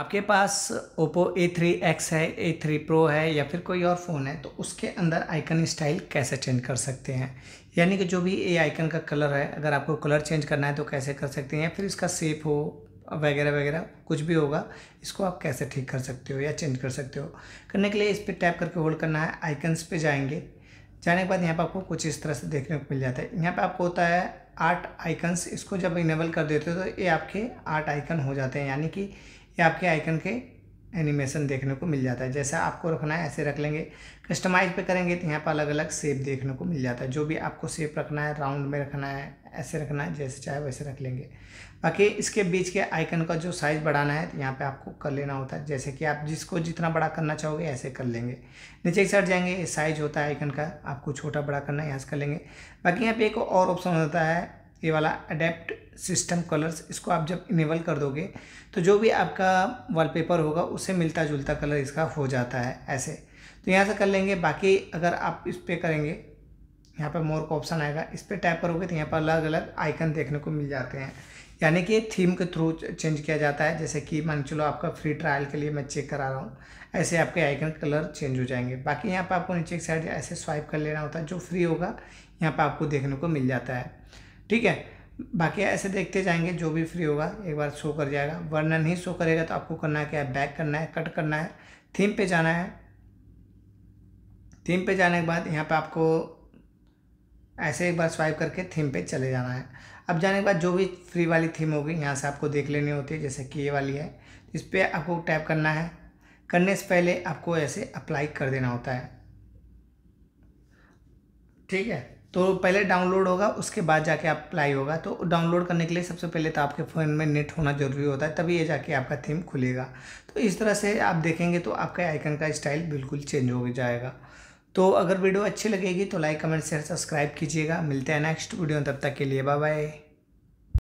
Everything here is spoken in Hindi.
आपके पास ओप्पो ए थ्री एक्स है ए थ्री प्रो है या फिर कोई और फ़ोन है तो उसके अंदर आइकन स्टाइल कैसे चेंज कर सकते हैं यानी कि जो भी ए आइकन का कलर है अगर आपको कलर चेंज करना है तो कैसे कर सकते हैं या फिर इसका सेप हो वगैरह वगैरह कुछ भी होगा इसको आप कैसे ठीक कर सकते हो या चेंज कर सकते हो करने के लिए इस पर टैप करके होल्ड करना है आइकन्स पर जाएंगे जाने के बाद यहाँ पर आपको कुछ इस तरह से देखने को मिल जाता है यहाँ पर आपको होता है आर्ट आइकन्स इसको जब इनेबल कर देते हो तो ये आपके आर्ट आइकन हो जाते हैं यानी कि ये आपके आइकन के एनिमेशन देखने को मिल जाता है जैसा आपको रखना है ऐसे रख लेंगे कस्टमाइज पे करेंगे तो यहाँ पर अलग अलग सेप देखने को मिल जाता है जो भी आपको सेप रखना है राउंड में रखना है ऐसे रखना है जैसे चाहे वैसे रख लेंगे बाकी इसके बीच के आइकन का जो साइज़ बढ़ाना है तो यहाँ पर आपको कर लेना होता है जैसे कि आप जिसको जितना बड़ा करना चाहोगे ऐसे कर लेंगे नीचे की साइड जाएंगे साइज़ होता है आइकन का आपको छोटा बड़ा करना है यहाँ से कर लेंगे बाकी यहाँ पर एक और ऑप्शन होता है ये वाला अडेप्ट सिस्टम कलर्स इसको आप जब इनेबल कर दोगे तो जो भी आपका वॉलपेपर होगा उससे मिलता जुलता कलर इसका हो जाता है ऐसे तो यहाँ से कर लेंगे बाकी अगर आप इस पर करेंगे यहाँ पर मोर का ऑप्शन आएगा इस पर टैप करोगे तो यहाँ पर अलग अलग आइकन देखने को मिल जाते हैं यानी कि थीम के थ्रू चेंज किया जाता है जैसे कि मान चलो आपका फ्री ट्रायल के लिए मैं चेक करा रहा हूँ ऐसे आपके आइकन कलर चेंज हो जाएंगे बाकी यहाँ पर आपको नीचे एक साइड ऐसे स्वाइप कर लेना होता है जो फ्री होगा यहाँ पर आपको देखने को मिल जाता है ठीक है बाकी ऐसे देखते जाएंगे जो भी फ्री होगा एक बार शो कर जाएगा वरना नहीं शो करेगा तो आपको करना है क्या है बैक करना है कट करना है थीम पे जाना है थीम पे जाने के बाद यहाँ पे आपको ऐसे एक बार स्वाइप करके थीम पे चले जाना है अब जाने के बाद जो भी फ्री वाली थीम होगी यहाँ से आपको देख लेनी होती है जैसे कि ये वाली है इस पर आपको टैप करना है करने से पहले आपको ऐसे अप्लाई कर देना होता है ठीक है तो पहले डाउनलोड होगा उसके बाद जाके आप अप्लाई होगा तो डाउनलोड करने के लिए सबसे पहले तो आपके फ़ोन में नेट होना ज़रूरी होता है तभी ये जाके आपका थीम खुलेगा तो इस तरह से आप देखेंगे तो आपके आइकन का स्टाइल बिल्कुल चेंज हो जाएगा तो अगर वीडियो अच्छी लगेगी तो लाइक कमेंट शेयर सब्सक्राइब कीजिएगा मिलते हैं नेक्स्ट वीडियो तब तक के लिए बाय बाय